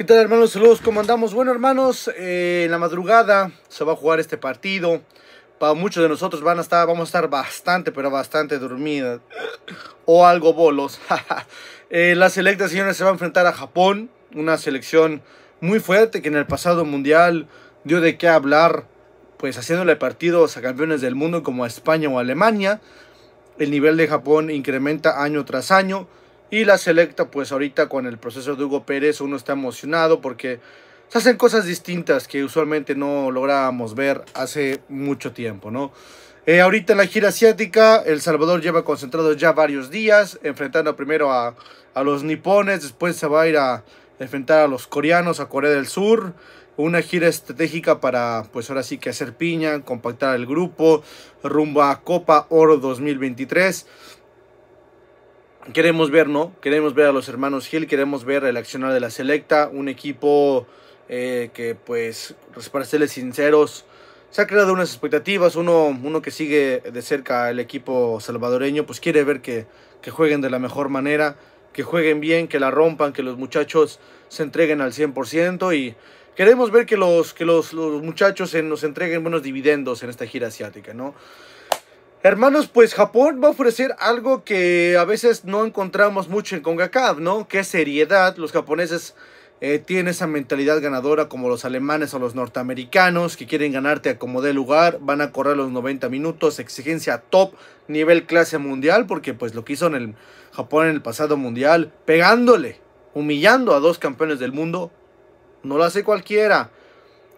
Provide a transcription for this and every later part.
¿Qué tal hermanos? Saludos, ¿cómo andamos? Bueno hermanos, eh, en la madrugada se va a jugar este partido. Para muchos de nosotros van a estar, vamos a estar bastante, pero bastante dormidas. O algo bolos. Eh, la selecta, señores, se va a enfrentar a Japón. Una selección muy fuerte que en el pasado mundial dio de qué hablar. Pues haciéndole partidos a campeones del mundo como España o Alemania. El nivel de Japón incrementa año tras año. Y la selecta, pues ahorita con el proceso de Hugo Pérez, uno está emocionado porque se hacen cosas distintas que usualmente no lográbamos ver hace mucho tiempo, ¿no? Eh, ahorita en la gira asiática, El Salvador lleva concentrado ya varios días, enfrentando primero a, a los nipones, después se va a ir a enfrentar a los coreanos, a Corea del Sur, una gira estratégica para, pues ahora sí que hacer piña, compactar el grupo, rumbo a Copa Oro 2023 queremos ver, ¿no? Queremos ver a los hermanos Gil, queremos ver el accionar de la selecta, un equipo eh, que, pues, para serles sinceros, se ha creado unas expectativas, uno, uno que sigue de cerca el equipo salvadoreño, pues quiere ver que, que jueguen de la mejor manera, que jueguen bien, que la rompan, que los muchachos se entreguen al 100% y queremos ver que los, que los, los muchachos nos entreguen buenos dividendos en esta gira asiática, ¿no? Hermanos, pues Japón va a ofrecer algo que a veces no encontramos mucho en CONCACAF, ¿no? Qué seriedad. Los japoneses eh, tienen esa mentalidad ganadora como los alemanes o los norteamericanos que quieren ganarte a como dé lugar, van a correr los 90 minutos, exigencia top, nivel clase mundial, porque pues lo que hizo en el Japón en el pasado mundial, pegándole, humillando a dos campeones del mundo, no lo hace cualquiera.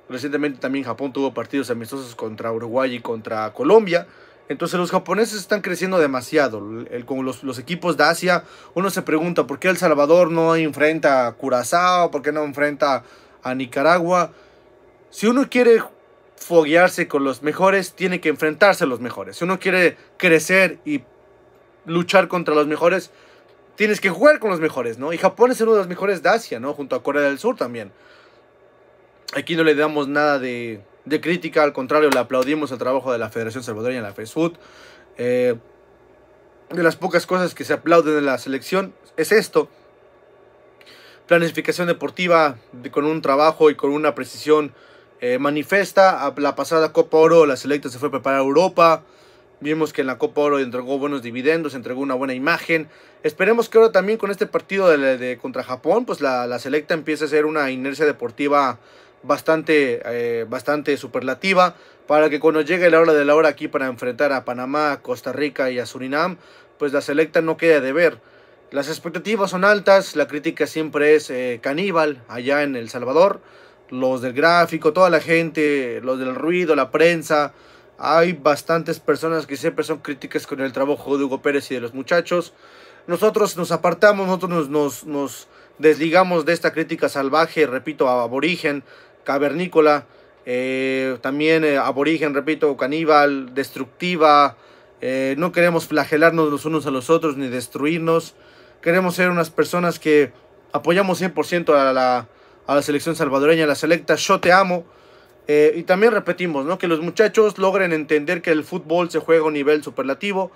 Recientemente también Japón tuvo partidos amistosos contra Uruguay y contra Colombia entonces los japoneses están creciendo demasiado. con los, los, equipos de Asia, uno se pregunta por qué El Salvador no enfrenta a Curazao, por qué no enfrenta a Nicaragua. Si uno quiere foguearse con los mejores, tiene que enfrentarse a los mejores. Si uno quiere crecer y luchar contra los mejores, tienes que jugar con los mejores, ¿no? Y Japón es uno de los mejores de Asia, ¿no? Junto a Corea del Sur también. Aquí no le damos nada de, de crítica, al contrario, le aplaudimos el trabajo de la Federación Salvadoreña en la FESUT. Eh, de las pocas cosas que se aplauden de la selección es esto. Planificación deportiva con un trabajo y con una precisión eh, manifiesta la pasada Copa Oro la selecta se fue a preparar a Europa. Vimos que en la Copa Oro entregó buenos dividendos, entregó una buena imagen. Esperemos que ahora también con este partido de, de contra Japón, pues la, la selecta empiece a ser una inercia deportiva bastante, eh, bastante superlativa para que cuando llegue la hora de la hora aquí para enfrentar a Panamá, Costa Rica y a Surinam, pues la selecta no queda de ver. Las expectativas son altas, la crítica siempre es eh, caníbal allá en El Salvador, los del gráfico, toda la gente, los del ruido, la prensa, hay bastantes personas que siempre son críticas con el trabajo de Hugo Pérez y de los muchachos. Nosotros nos apartamos, nosotros nos, desligamos de esta crítica salvaje, repito, aborigen, cavernícola, eh, también eh, aborigen, repito, caníbal, destructiva. Eh, no queremos flagelarnos los unos a los otros ni destruirnos. Queremos ser unas personas que apoyamos 100% a la, selección salvadoreña, la selecta. Yo te amo. y también repetimos, ¿no? Que los muchachos logren entender que el fútbol se juega a nivel superlativo.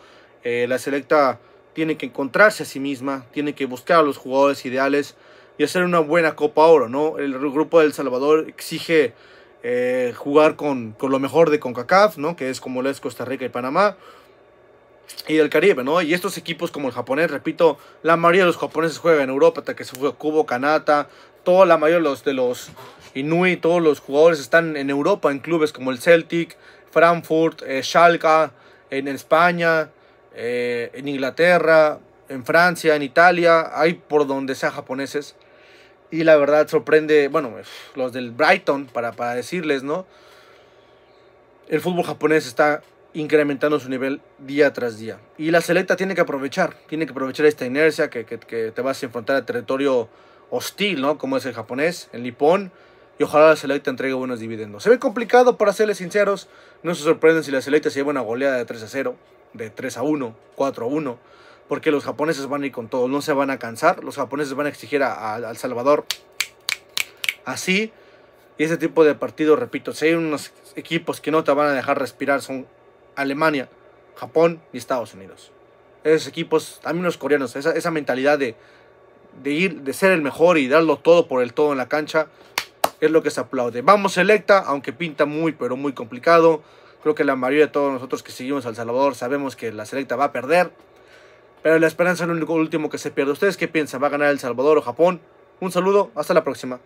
la selecta tiene que encontrarse a sí misma, tiene que buscar a los jugadores ideales y hacer una buena Copa Oro, ¿no? El grupo del Salvador exige eh, jugar con, lo mejor de CONCACAF, ¿no? Que es como lo es Costa Rica y Panamá. Y el Caribe, ¿no? Y estos equipos como el japonés, repito, la mayoría de los japoneses juegan en Europa, hasta que se fue Cubo, Kanata, toda la mayoría de los, de los Inui, todos los jugadores están en Europa, en clubes como el Celtic, Frankfurt, eh, Schalke, en España, eh, en Inglaterra, en Francia, en Italia, hay por donde sea japoneses. Y la verdad sorprende, bueno, los del Brighton, para, para decirles, ¿no? El fútbol japonés está incrementando su nivel día tras día. Y la selecta tiene que aprovechar, tiene que aprovechar esta inercia que, te vas a enfrentar a territorio hostil, ¿no? Como es el japonés, el Lipón. Y ojalá la selecta entregue buenos dividendos. Se ve complicado, para serles sinceros. No se sorprenden si la selecta se lleva una goleada de 3 a 0, de 3 a 1, 4 a 1 porque los japoneses van a ir con todo, no se van a cansar, los japoneses van a exigir a, El Salvador así. Y ese tipo de partidos, repito, si hay unos equipos que no te van a dejar respirar, son Alemania, Japón y Estados Unidos. Esos equipos, también los coreanos, esa, esa mentalidad de, de, ir, de ser el mejor y darlo todo por el todo en la cancha, es lo que se aplaude. Vamos selecta, aunque pinta muy, pero muy complicado. Creo que la mayoría de todos nosotros que seguimos al Salvador sabemos que la selecta va a perder. Pero la esperanza es lo único último que se pierde. ¿Ustedes qué piensan? ¿Va a ganar El Salvador o Japón? Un saludo, hasta la próxima.